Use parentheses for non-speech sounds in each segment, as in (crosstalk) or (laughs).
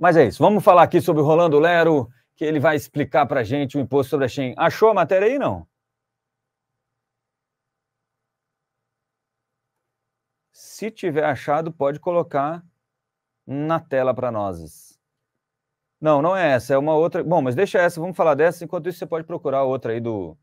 Mas é isso. Vamos falar aqui sobre o Rolando Lero, que ele vai explicar para a gente o imposto sobre a Shen. Achou a matéria aí, não? Se tiver achado, pode colocar na tela para nós. Não, não é essa, é uma outra. Bom, mas deixa essa, vamos falar dessa. Enquanto isso, você pode procurar outra aí do.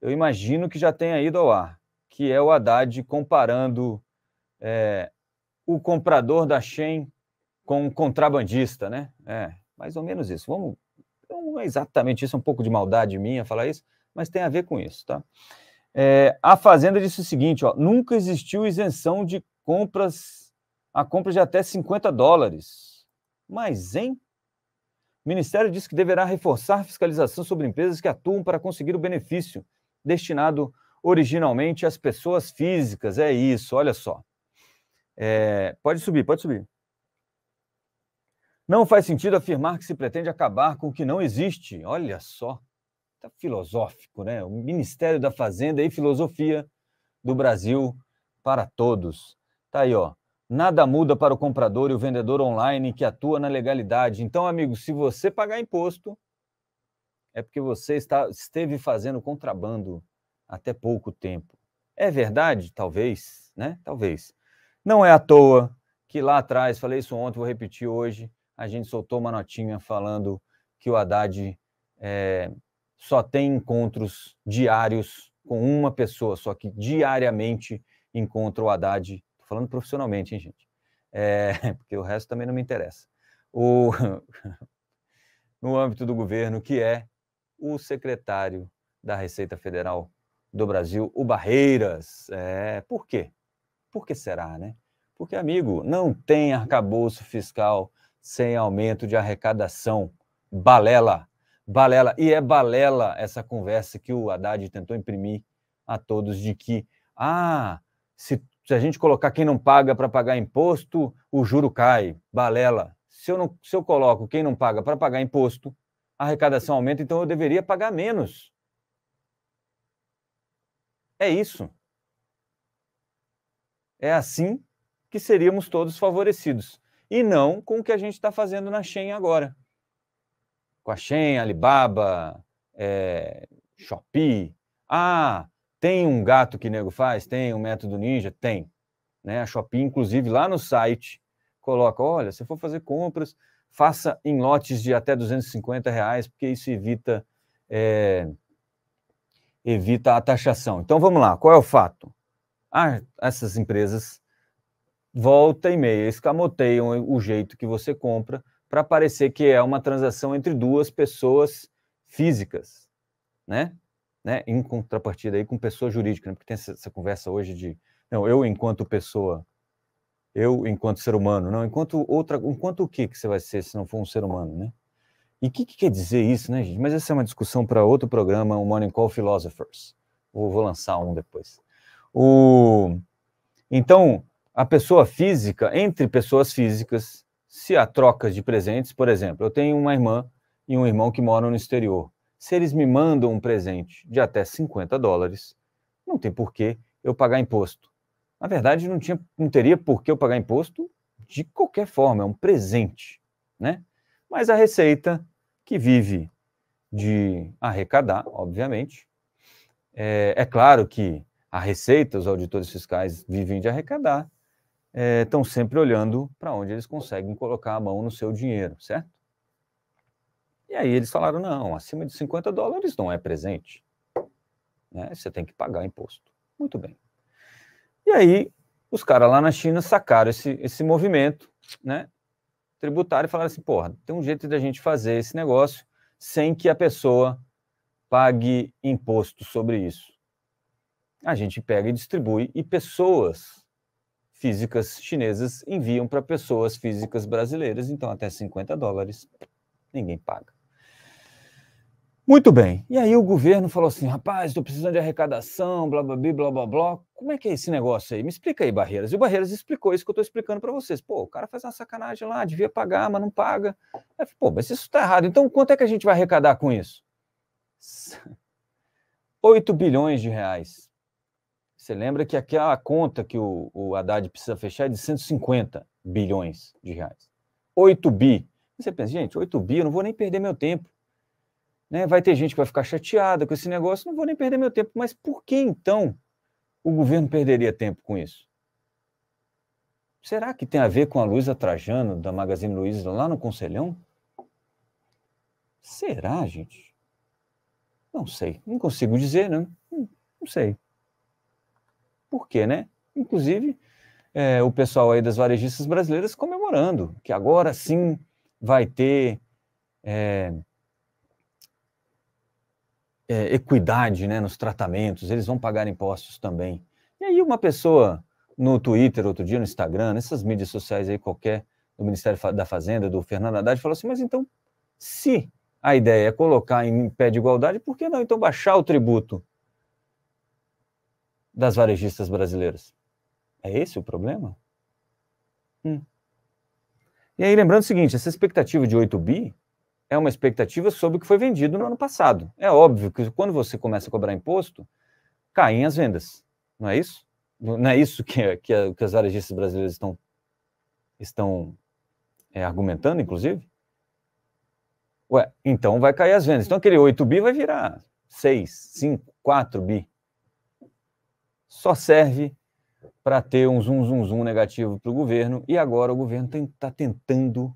Eu imagino que já tenha ido ao ar, que é o Haddad comparando é, o comprador da Shen com um contrabandista, né? É, mais ou menos isso. Vamos, não é exatamente isso, é um pouco de maldade minha falar isso, mas tem a ver com isso, tá? É, a Fazenda disse o seguinte, ó, nunca existiu isenção de compras, a compra de até 50 dólares. Mas, hein? O Ministério disse que deverá reforçar a fiscalização sobre empresas que atuam para conseguir o benefício destinado originalmente às pessoas físicas. É isso, olha só. É, pode subir, pode subir. Não faz sentido afirmar que se pretende acabar com o que não existe. Olha só, tá filosófico, né? O Ministério da Fazenda e Filosofia do Brasil para todos. Tá aí, ó. Nada muda para o comprador e o vendedor online que atua na legalidade. Então, amigo, se você pagar imposto, é porque você está, esteve fazendo contrabando até pouco tempo. É verdade? Talvez, né? Talvez. Não é à toa que lá atrás, falei isso ontem, vou repetir hoje, a gente soltou uma notinha falando que o Haddad é, só tem encontros diários com uma pessoa, só que diariamente encontra o Haddad. Estou falando profissionalmente, hein, gente? É, (laughs) porque o resto também não me interessa. O, (laughs) no âmbito do governo, que é o secretário da Receita Federal do Brasil, o Barreiras. É, por quê? Por que será, né? Porque, amigo, não tem arcabouço fiscal sem aumento de arrecadação. Balela, balela. E é balela essa conversa que o Haddad tentou imprimir a todos de que, ah, se, se a gente colocar quem não paga para pagar imposto, o juro cai. Balela. Se eu, não, se eu coloco quem não paga para pagar imposto, a arrecadação aumenta, então eu deveria pagar menos. É isso. É assim que seríamos todos favorecidos e não com o que a gente está fazendo na Shen agora. Com a Shen, Alibaba, é, Shopee. Ah, tem um gato que nego faz? Tem um método ninja? Tem. Né? A Shopee, inclusive, lá no site, coloca: olha, se for fazer compras, faça em lotes de até 250 reais, porque isso evita. É, evita a taxação. Então vamos lá, qual é o fato? Ah, essas empresas volta e meia escamoteiam o jeito que você compra para parecer que é uma transação entre duas pessoas físicas, né? né? Em contrapartida aí com pessoa jurídica, né? porque tem essa, essa conversa hoje de não, eu enquanto pessoa, eu enquanto ser humano, não, enquanto outra, enquanto o que que você vai ser se não for um ser humano, né? E o que, que, quer dizer isso, né, gente? Mas essa é uma discussão para outro programa, o Morning Call Philosophers. Vou, vou lançar um depois. O... Então, a pessoa física, entre pessoas físicas, se há trocas de presentes, por exemplo, eu tenho uma irmã e um irmão que moram no exterior. Se eles me mandam um presente de até 50 dólares, não tem por que eu pagar imposto. Na verdade, não, tinha, não teria por que eu pagar imposto de qualquer forma, é um presente, né? Mas a Receita, que vive de arrecadar, obviamente, é, é claro que a Receita, os auditores fiscais vivem de arrecadar, estão eh, é, sempre olhando para onde eles conseguem colocar a mão no seu dinheiro, certo? E aí eles falaram: não, acima de 50 dólares não é presente. Né? Você tem que pagar imposto. Muito bem. E aí os caras lá na China sacaram esse, esse movimento né, tributário e falaram assim: porra, tem um jeito da gente fazer esse negócio sem que a pessoa pague imposto sobre isso. A gente pega e distribui, e pessoas físicas chinesas enviam para pessoas físicas brasileiras, então até 50 dólares ninguém paga. Muito bem. E aí o governo falou assim: rapaz, estou precisando de arrecadação, blá blá blá blá blá. Como é que é esse negócio aí? Me explica aí, Barreiras. E o Barreiras explicou isso que eu estou explicando para vocês. Pô, o cara faz uma sacanagem lá, devia pagar, mas não paga. Pô, mas isso está errado. Então quanto é que a gente vai arrecadar com isso? 8 (laughs) bilhões de reais. Você lembra que aquela conta que o, o Haddad precisa fechar é de 150 bilhões de reais. 8 bi. Você pensa, gente, 8 bi, eu não vou nem perder meu tempo. Né? Vai ter gente que vai ficar chateada com esse negócio, não vou nem perder meu tempo. Mas por que então o governo perderia tempo com isso? Será que tem a ver com a Luiza Trajano, da Magazine Luiza, lá no Conselhão? Será, gente? Não sei. Não consigo dizer, né? Não sei por quê, né? Inclusive, é, o pessoal aí das varejistas brasileiras comemorando que agora sim vai ter é, é, equidade né, nos tratamentos, eles vão pagar impostos também. E aí uma pessoa no Twitter outro dia, no Instagram, nessas mídias sociais aí qualquer, do Ministério da Fazenda, do Fernando Haddad, falou assim, mas então, se a ideia é colocar em pé de igualdade, por que não então baixar o tributo das varejistas brasileiras. É esse o problema? Hum. E aí, lembrando o seguinte: essa expectativa de 8 bi é uma expectativa sobre o que foi vendido no ano passado. É óbvio que quando você começa a cobrar imposto, caem as vendas, não é isso? Não é isso que, que, que as varejistas brasileiras estão, estão é, argumentando, inclusive? Ué, então vai cair as vendas. Então aquele 8 bi vai virar 6, 5, 4 bi só serve para ter um zum, zum, zum negativo para o governo, e agora o governo está tentando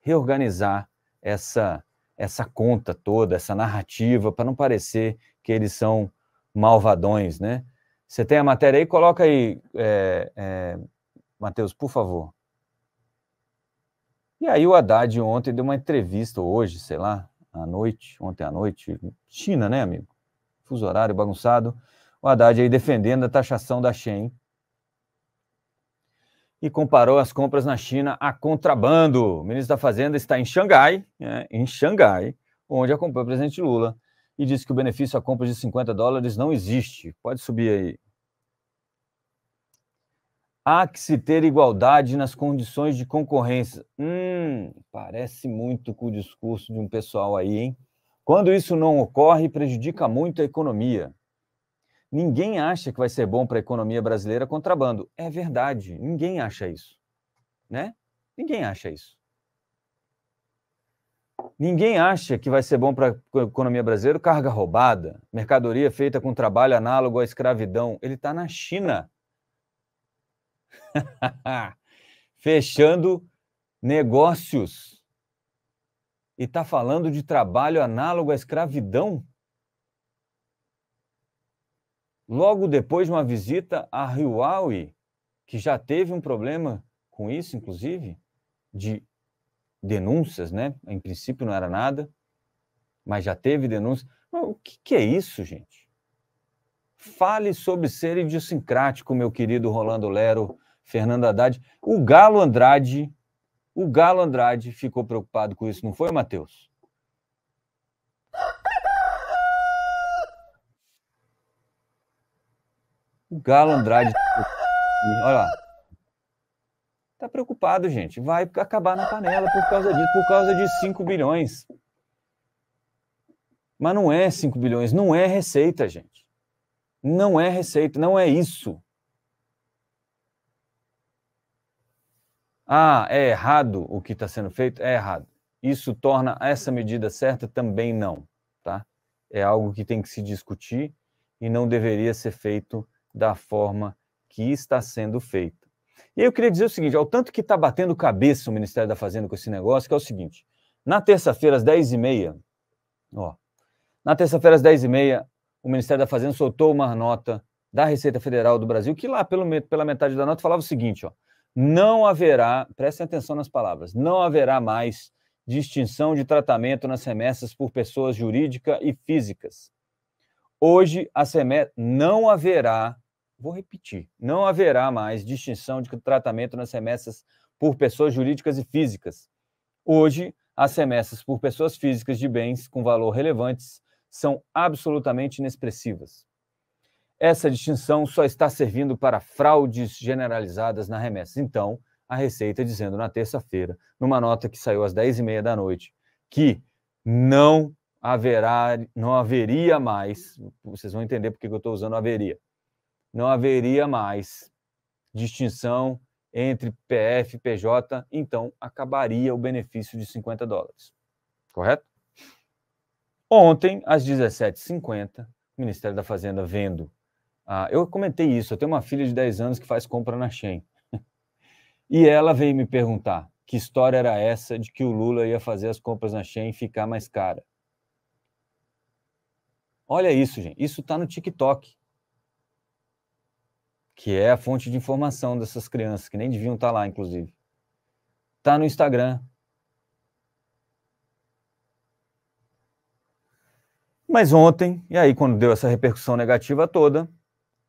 reorganizar essa, essa conta toda, essa narrativa, para não parecer que eles são malvadões, né? Você tem a matéria aí? Coloca aí, é, é Matheus, por favor. E aí o Haddad ontem deu uma entrevista, hoje, sei lá, à noite, ontem à noite, China, né, amigo? Fuso horário bagunçado o Haddad aí defendendo a taxação da Shen e comparou as compras na China a contrabando. O ministro da Fazenda está em Xangai, né, em Xangai, onde acompanhou o presidente Lula e disse que o benefício à compra de 50 dólares não existe. Pode subir aí. Há que se ter igualdade nas condições de concorrência. Hum, parece muito com o discurso de um pessoal aí, hein? Quando isso não ocorre, prejudica muito a economia. Ninguém acha que vai ser bom para a economia brasileira contrabando. É verdade, ninguém acha isso. Né? Ninguém acha isso. Ninguém acha que vai ser bom para a economia brasileira carga roubada, mercadoria feita com trabalho análogo à escravidão. Ele está na China. (laughs) Fechando negócios. E está falando de trabalho análogo à escravidão? logo depois de uma visita à Huawei, que já teve um problema com isso, inclusive, de denúncias, né? Em princípio não era nada, mas já teve denúncias. O que, que é isso, gente? Fale sobre ser idiosincrático, meu querido Rolando Lero, Fernando Haddad. O Galo Andrade, o Galo Andrade ficou preocupado com isso, não foi, Matheus? O Galo Andrade. Tá Olha lá. Tá preocupado, gente. Vai acabar na panela por causa disso, por causa de 5 bilhões. Mas não é 5 bilhões, não é receita, gente. Não é receita, não é isso. Ah, é errado o que está sendo feito? É errado. Isso torna essa medida certa? Também não. Tá? É algo que tem que se discutir e não deveria ser feito da forma que está sendo feita. E eu queria dizer o seguinte: ao tanto que está batendo cabeça o Ministério da Fazenda com esse negócio, que é o seguinte: na terça-feira, às 10h30, ó, na terça-feira, às 10h30, o Ministério da Fazenda soltou uma nota da Receita Federal do Brasil, que lá pelo, pela metade da nota falava o seguinte: ó, não haverá, prestem atenção nas palavras, não haverá mais distinção de tratamento nas remessas por pessoas jurídicas e físicas. Hoje, a semestre não haverá Vou repetir: não haverá mais distinção de tratamento nas remessas por pessoas jurídicas e físicas. Hoje, as remessas por pessoas físicas de bens com valor relevantes são absolutamente inexpressivas. Essa distinção só está servindo para fraudes generalizadas na remessa. Então, a Receita dizendo na terça-feira, numa nota que saiu às 10h30 da noite, que não haverá, não haveria mais, vocês vão entender porque eu estou usando haveria, não haveria mais distinção entre PF e PJ, então acabaria o benefício de 50 dólares. Correto? Ontem, às 17h50, o Ministério da Fazenda vendo. Ah, eu comentei isso, eu tenho uma filha de 10 anos que faz compra na Shen. e ela veio me perguntar que história era essa de que o Lula ia fazer as compras na Shen e ficar mais cara. Olha isso, gente. Isso está no TikTok que é a fonte de informação dessas crianças, que nem deviam estar tá lá, inclusive, está no Instagram. Mas ontem, e aí quando deu essa repercussão negativa toda,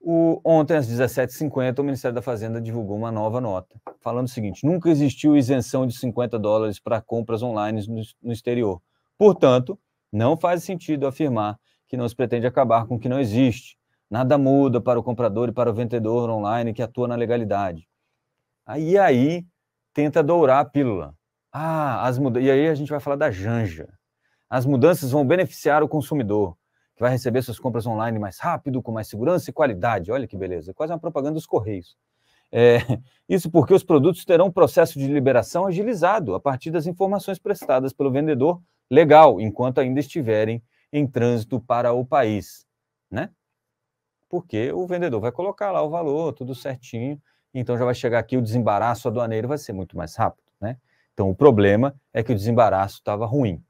o, ontem, às 17h50, o Ministério da Fazenda divulgou uma nova nota, falando o seguinte: nunca existiu isenção de 50 dólares para compras online no, no, exterior. Portanto, não faz sentido afirmar que não se pretende acabar com o que não existe. Nada muda para o comprador e para o vendedor online que atua na legalidade. Aí aí tenta dourar a pílula. Ah, as mudanças. E aí a gente vai falar da Janja. As mudanças vão beneficiar o consumidor, que vai receber suas compras online mais rápido, com mais segurança e qualidade. Olha que beleza, quase uma propaganda dos Correios. É, (laughs) isso porque os produtos terão um processo de liberação agilizado a partir das informações prestadas pelo vendedor legal, enquanto ainda estiverem em trânsito para o país. Né? porque o vendedor vai colocar lá o valor, tudo certinho, então já vai chegar aqui o desembaraço aduaneiro vai ser muito mais rápido, né? Então o problema é que o desembaraço estava ruim.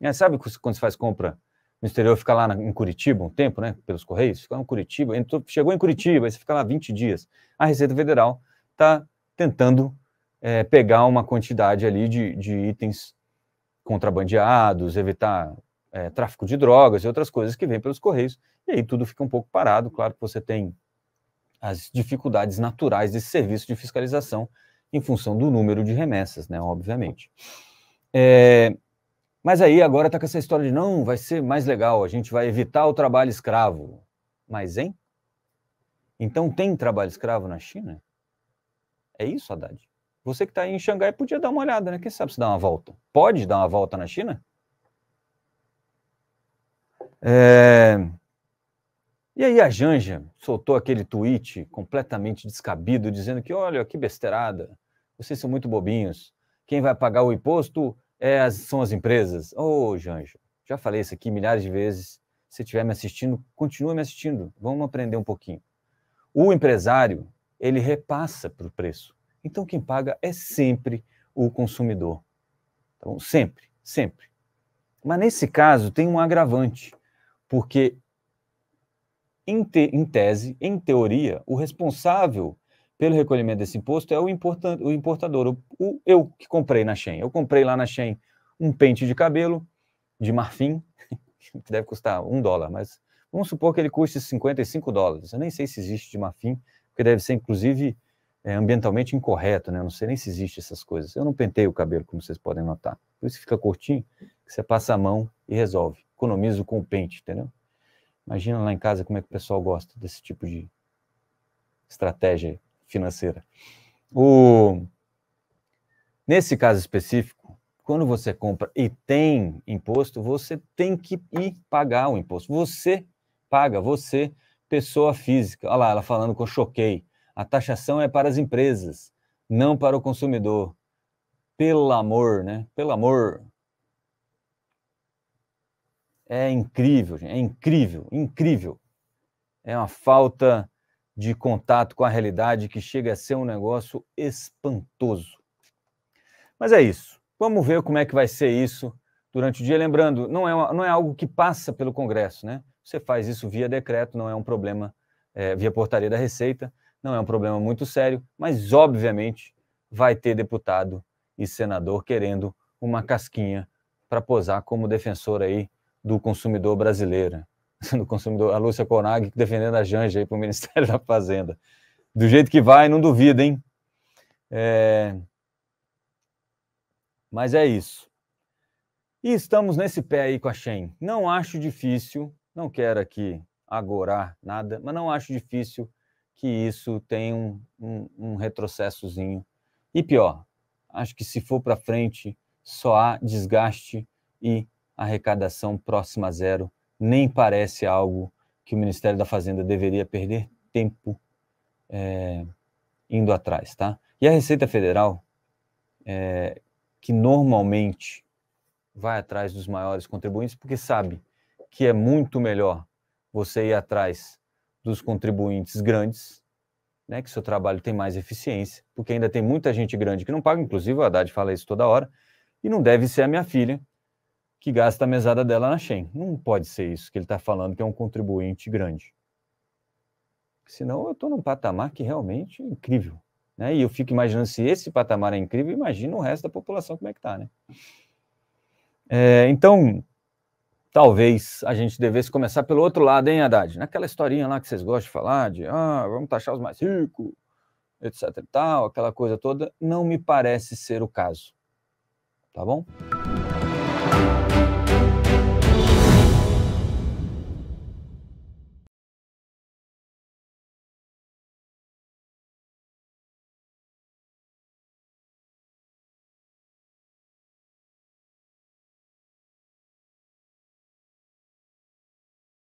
É, sabe quando se faz compra no exterior, fica lá na, em Curitiba um tempo, né? Pelos Correios, fica lá em Curitiba, entrou, chegou em Curitiba, aí você fica lá 20 dias. A Receita Federal está tentando é, pegar uma quantidade ali de, de itens contrabandeados, evitar é, tráfico de drogas e outras coisas que vêm pelos Correios e aí tudo fica um pouco parado. Claro que você tem as dificuldades naturais desse serviço de fiscalização em função do número de remessas, né? Obviamente. É, mas aí agora está com essa história de não, vai ser mais legal, a gente vai evitar o trabalho escravo. Mas, hein? Então tem trabalho escravo na China? É isso, Haddad? Você que está aí em Xangai podia dar uma olhada, né? Quem sabe se dá uma volta? Pode dar uma volta na China? É... E aí a Janja soltou aquele tweet completamente descabido, dizendo que, olha, que besteirada, vocês são muito bobinhos. Quem vai pagar o imposto é as, são as empresas. Ô, oh, Janja, já falei isso aqui milhares de vezes. Se estiver me assistindo, continue me assistindo. Vamos aprender um pouquinho. O empresário, ele repassa para o preço. Então, quem paga é sempre o consumidor. Então, sempre, sempre. Mas nesse caso, tem um agravante, porque em, te, em tese, em teoria, o responsável pelo recolhimento desse imposto é o, importa, o importador, o, o, eu que comprei na Shein. Eu comprei lá na Shein um pente de cabelo de marfim, (laughs) que deve custar um dólar, mas vamos supor que ele custe 55 dólares. Eu nem sei se existe de marfim, porque deve ser, inclusive, é, ambientalmente incorreto, né? Eu não sei nem se existe essas coisas. Eu não pentei o cabelo, como vocês podem notar. Por isso fica curtinho, você passa a mão e resolve. Economizo com o pente, entendeu? Imagina lá em casa como é que o pessoal gosta desse tipo de estratégia financeira. O... Nesse caso específico, quando você compra e tem imposto, você tem que ir pagar o imposto. Você paga, você, pessoa física. Olha lá, ela falando que eu choquei. A taxação é para as empresas, não para o consumidor. Pelo amor, né? Pelo amor. É incrível, gente. É incrível, incrível. É uma falta de contato com a realidade que chega a ser um negócio espantoso. Mas é isso. Vamos ver como é que vai ser isso durante o dia. Lembrando, não é, uma, não é algo que passa pelo Congresso, né? Você faz isso via decreto, não é um problema, é, via portaria da Receita, não é um problema muito sério, mas obviamente vai ter deputado e senador querendo uma casquinha para posar como defensor aí do consumidor brasileira, né? (laughs) do consumidor, a Lúcia Conag defendendo a Janja aí para o Ministério (laughs) da Fazenda. Do jeito que vai, não duvida, hein? É... Mas é isso. E estamos nesse pé aí com a Shen. Não acho difícil, não quero aqui agorar nada, mas não acho difícil que isso tenha um, um, um retrocessozinho. E pior, acho que se for para frente, só há desgaste e arrecadação próxima a zero nem parece algo que o Ministério da Fazenda deveria perder tempo é, indo atrás, tá? E a Receita Federal, é, que normalmente vai atrás dos maiores contribuintes, porque sabe que é muito melhor você ir atrás dos contribuintes grandes, né, que seu trabalho tem mais eficiência, porque ainda tem muita gente grande que não paga, inclusive o Haddad fala isso toda hora, e não deve ser a minha filha, que gasta a mesada dela na Shen. Não pode ser isso que ele está falando, que é um contribuinte grande. Senão eu estou num patamar que realmente é incrível. Né? E eu fico imaginando se esse patamar é incrível, imagina o resto da população como é que está. Né? É, então, talvez a gente devesse começar pelo outro lado, hein, Haddad? Naquela historinha lá que vocês gostam de falar, de ah, vamos taxar os mais ricos, etc e tal, aquela coisa toda, não me parece ser o caso. Tá bom?